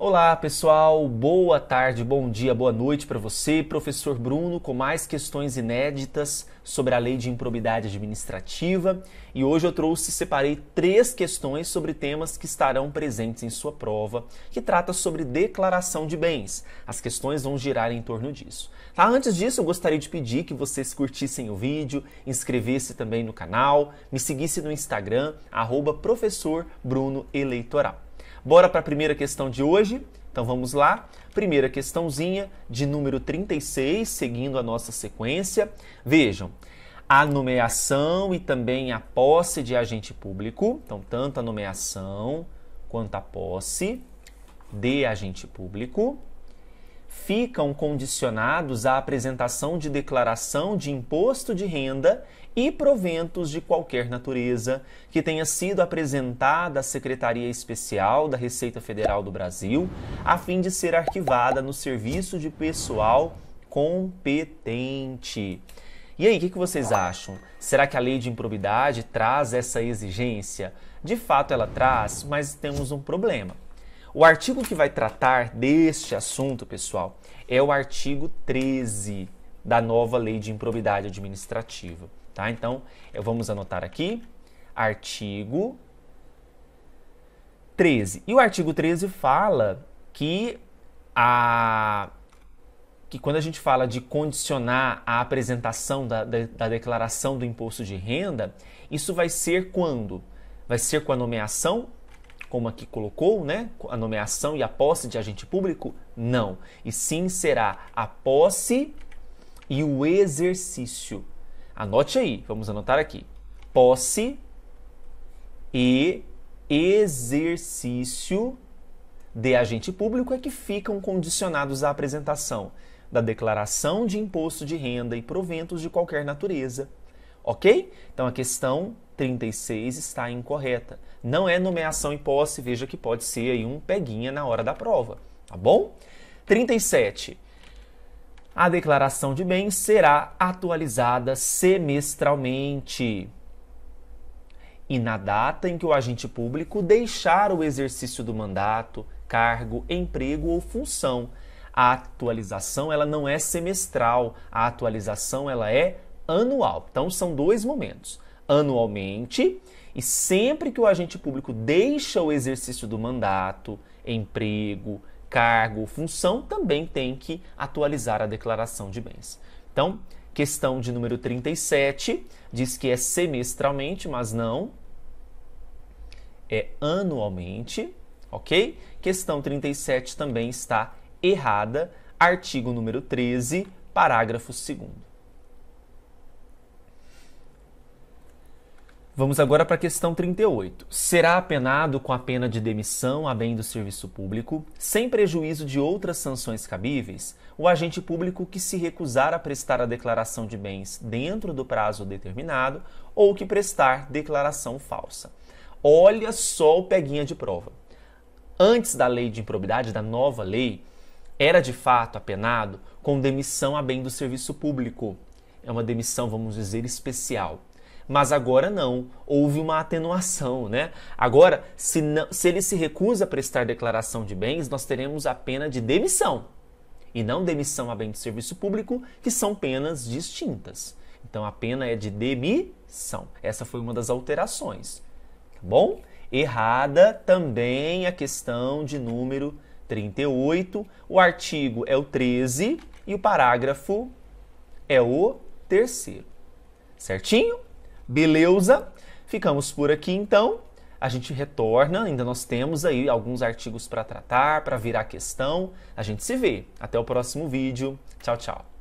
Olá, pessoal. Boa tarde, bom dia, boa noite para você, professor Bruno, com mais questões inéditas sobre a Lei de Improbidade Administrativa. E hoje eu trouxe, separei três questões sobre temas que estarão presentes em sua prova, que trata sobre declaração de bens. As questões vão girar em torno disso. Tá? Antes disso, eu gostaria de pedir que vocês curtissem o vídeo, inscrevessem também no canal, me seguisse no Instagram, @professorbrunoeleitoral. professor Bruno Eleitoral. Bora para a primeira questão de hoje? Então vamos lá. Primeira questãozinha de número 36, seguindo a nossa sequência. Vejam, a nomeação e também a posse de agente público, então tanto a nomeação quanto a posse de agente público ficam condicionados à apresentação de declaração de imposto de renda e proventos de qualquer natureza que tenha sido apresentada à Secretaria Especial da Receita Federal do Brasil, a fim de ser arquivada no serviço de pessoal competente. E aí, o que, que, vocês acham? Será que a lei de improbidade traz essa exigência? De fato, ela traz, mas temos um problema. O artigo que vai tratar deste assunto, pessoal, é o artigo 13 da nova lei de improbidade administrativa. Tá? Então, vamos anotar aqui. Artigo 13. E o artigo 13 fala que a que quando a gente fala de condicionar a apresentação da, da, da declaração do imposto de renda, isso vai ser quando? Vai ser com a nomeação como aqui colocou, né, a nomeação e a posse de agente público? Não. E sim será a posse e o exercício. Anote aí, vamos anotar aqui. Posse e exercício de agente público é que ficam condicionados à apresentação da declaração de imposto de renda e proventos de qualquer natureza. Ok? Então a questão 36 está incorreta. Não é nomeação e posse, veja que pode ser aí um peguinha na hora da prova, tá bom? 37. A declaração de bens será atualizada semestralmente e na data em que o agente público deixar o exercício do mandato, cargo, emprego ou função. A atualização ela não é semestral, a atualização ela é anual. Então são dois momentos anualmente e sempre que o agente público deixa o exercício do mandato, emprego, cargo, função, também tem que atualizar a declaração de bens. Então, questão de número 37 diz que é semestralmente, mas não é anualmente, OK? Questão 37 também está errada, artigo número 13, parágrafo 2 Vamos agora para a questão 38. Será apenado com a pena de demissão a bem do serviço público, sem prejuízo de outras sanções cabíveis, o agente público que se recusar a prestar a declaração de bens dentro do prazo determinado ou que prestar declaração falsa. Olha só o peguinha de prova. Antes da lei de improbidade, da nova lei, era de fato apenado com demissão a bem do serviço público. É uma demissão, vamos dizer, especial mas agora não, houve uma atenuação, né? Agora, se, não, se ele se recusa a prestar declaração de bens, nós teremos a pena de demissão e não demissão a bem de serviço público, que são penas distintas. Então a pena é de demissão. Essa foi uma das alterações, tá bom? Errada também a questão de número 38. O artigo é o 13 e o parágrafo é o terceiro. Certinho? Beleza? Ficamos por aqui então. A gente retorna, ainda nós temos aí alguns artigos para tratar, para virar questão. A gente se vê. Até o próximo vídeo. Tchau, tchau.